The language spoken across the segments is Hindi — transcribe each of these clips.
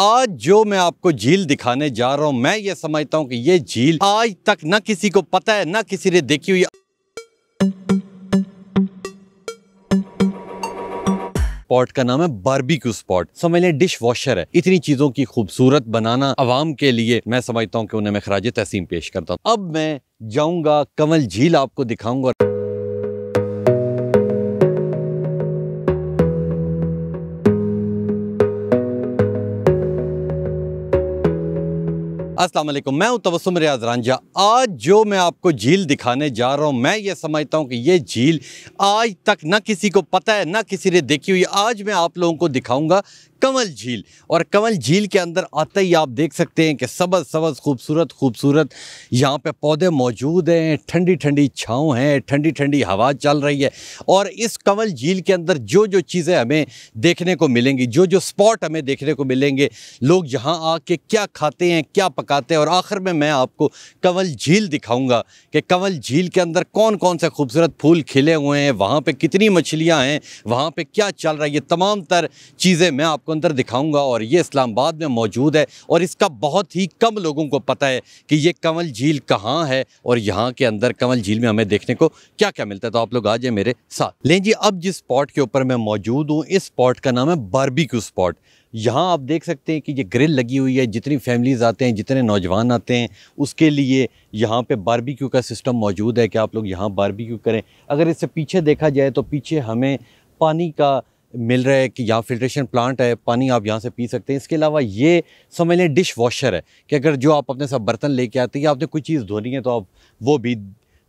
आज जो मैं आपको झील दिखाने जा रहा हूँ मैं ये समझता हूँ कि ये झील आज तक ना किसी को पता है ना किसी ने देखी हुई स्पॉट का नाम है बारबेक्यू स्पॉट समझ लें डिश वॉशर है इतनी चीजों की खूबसूरत बनाना आवाम के लिए मैं समझता हूँ कि उन्हें मैं खराज तहसीम पेश करता हूँ अब मैं जाऊंगा कंवल झील आपको दिखाऊंगा असलम मैं हूं तबसुम रियाज रांझा आज जो मैं आपको झील दिखाने जा रहा हूं मैं ये समझता हूं कि ये झील आज तक ना किसी को पता है ना किसी ने देखी हुई आज मैं आप लोगों को दिखाऊंगा कंवल झील और कंवल झील के अंदर आते ही आप देख सकते हैं कि सबज सबज खूबसूरत खूबसूरत यहाँ पे पौधे मौजूद हैं ठंडी ठंडी छाँव हैं ठंडी ठंडी हवा चल रही है और इस कंवल झील के अंदर जो जो चीज़ें हमें देखने को मिलेंगी जो जो स्पॉट हमें देखने को मिलेंगे लोग यहाँ आके क्या खाते हैं क्या पकाते हैं और आखिर में मैं आपको कंवल झील दिखाऊँगा कि कंवल झील के अंदर कौन कौन से खूबसूरत फूल खिले हुए हैं वहाँ पर कितनी मछलियाँ हैं वहाँ पर क्या चल रहा है ये तमाम तर चीज़ें मैं आपको अंदर दिखाऊंगा और ये इस्लामाबाद में मौजूद है और इसका बहुत ही कम लोगों को पता है कि ये कंवल झील कहाँ है और यहाँ के अंदर कंवल झील में हमें देखने को क्या क्या मिलता है तो आप लोग आ जाए मेरे साथ लें जी अब जिस स्पॉट के ऊपर मैं मौजूद हूँ इस स्पॉट का नाम है बारबेक्यू स्पॉट यहाँ आप देख सकते हैं कि ये ग्रिल लगी हुई है जितनी फैमिलीज़ आते हैं जितने नौजवान आते हैं उसके लिए यहाँ पे बारबेक्यू का सिस्टम मौजूद है कि आप लोग यहाँ बारबेक्यू करें अगर इससे पीछे देखा जाए तो पीछे हमें पानी का मिल रहा है कि यहाँ फिल्ट्रेशन प्लांट है पानी आप यहाँ से पी सकते हैं इसके अलावा ये समझ लें डिश वॉशर है कि अगर जो आप अपने साथ बर्तन लेके आते हैं या आपने कोई चीज़ धोनी है तो आप वो भी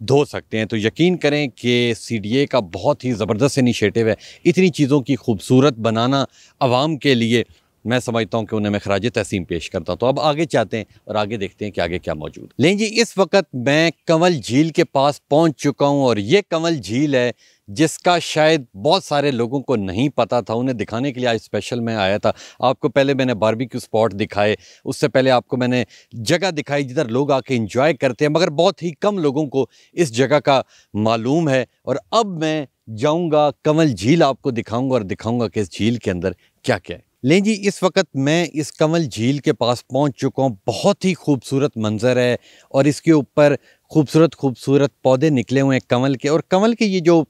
धो सकते हैं तो यकीन करें कि सी का बहुत ही ज़बरदस्त इनिशिएटिव है इतनी चीज़ों की खूबसूरत बनाना आवाम के लिए मैं समझता हूँ कि उन्हें मैं खराज तहसीम पेश करता हूँ तो अब आगे चाहते हैं और आगे देखते हैं कि आगे क्या मौजूद लें जी इस वक्त मैं कंवल झील के पास पहुँच चुका हूँ और ये कंवल झील है जिसका शायद बहुत सारे लोगों को नहीं पता था उन्हें दिखाने के लिए आज स्पेशल मैं आया था आपको पहले मैंने बारबेक्यू स्पॉट दिखाए उससे पहले आपको मैंने जगह दिखाई जिधर लोग आके इंजॉय करते हैं मगर बहुत ही कम लोगों को इस जगह का मालूम है और अब मैं जाऊँगा कंवल झील आपको दिखाऊँगा और दिखाऊँगा कि इस झील के अंदर क्या क्या है लें जी इस वक्त मैं इस कंवल झील के पास पहुंच चुका हूं बहुत ही खूबसूरत मंज़र है और इसके ऊपर खूबसूरत खूबसूरत पौधे निकले हुए हैं कंवल के और कंवल के ये जो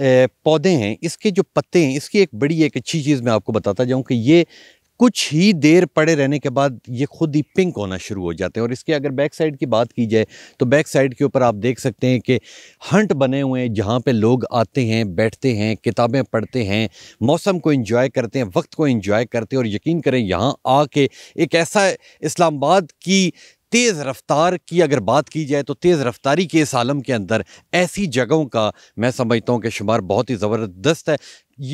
पौधे हैं इसके जो पत्ते हैं इसकी एक बड़ी एक अच्छी चीज़ मैं आपको बताता जाऊं कि ये कुछ ही देर पड़े रहने के बाद ये खुद ही पिंक होना शुरू हो जाते हैं और इसके अगर बैक साइड की बात की जाए तो बैक साइड के ऊपर आप देख सकते हैं कि हंट बने हुए हैं जहाँ पे लोग आते हैं बैठते हैं किताबें पढ़ते हैं मौसम को इंजॉय करते हैं वक्त को इंजॉय करते हैं और यकीन करें यहाँ आके एक ऐसा इस्लामाबाद की तेज़ रफ्तार की अगर बात की जाए तो तेज़ रफ्तारी के इस आलम के अंदर ऐसी जगहों का मैं समझता हूँ कि शुमार बहुत ही ज़बरदस्त है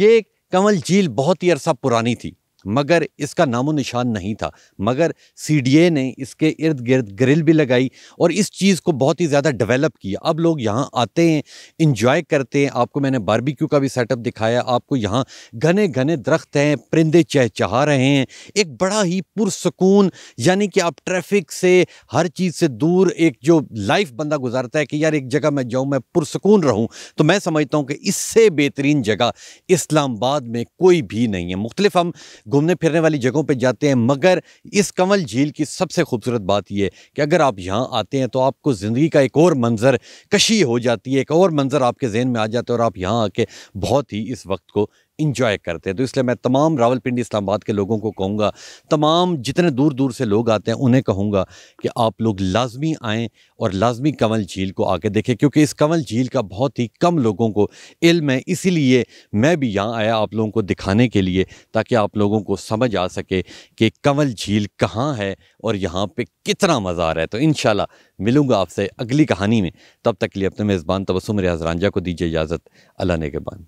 ये कंवल झील बहुत ही अरसा पुरानी थी मगर इसका नामो निशान नहीं था मगर सीडीए ने इसके इर्द गिर्द ग्रिल भी लगाई और इस चीज़ को बहुत ही ज़्यादा डेवलप किया अब लोग यहाँ आते हैं इंजॉय करते हैं आपको मैंने बारबेक्यू का भी सेटअप दिखाया आपको यहाँ घने घने दरख्त हैं परिंदे चहचहा रहे हैं एक बड़ा ही पुरसकून यानी कि आप ट्रैफिक से हर चीज़ से दूर एक जो लाइफ बंदा गुजारता है कि यार एक जगह मैं जाऊँ मैं पुरसकून रहूँ तो मैं समझता हूँ कि इससे बेहतरीन जगह इस्लामाबाद में कोई भी नहीं है मुख्तलिफ हम घूमने फिरने वाली जगहों पे जाते हैं मगर इस कंवल झील की सबसे खूबसूरत बात यह कि अगर आप यहाँ आते हैं तो आपको ज़िंदगी का एक और मंज़र कशी हो जाती है एक और मंज़र आपके जहन में आ जाता है और आप यहाँ आके बहुत ही इस वक्त को इंजॉय करते हैं तो इसलिए मैं तमाम रावलपिंडी इस्लामाबाद के लोगों को कहूँगा तमाम जितने दूर दूर से लोग आते हैं उन्हें कहूँगा कि आप लोग लाजमी आएँ और लाजमी कंवल झील को आके देखें क्योंकि इस कंवल झील का बहुत ही कम लोगों को इल्म है इसीलिए मैं भी यहाँ आया आप लोगों को दिखाने के लिए ताकि आप लोगों को समझ आ सके कि कंवल झील कहाँ है और यहाँ पर कितना मज़ा आ रहा है तो इन मिलूँगा आपसे अगली कहानी में तब तक के लिए अपने मेज़बान तबसुम रियाज रांझा को दीजिए इजाज़त अल्लाह ने के बान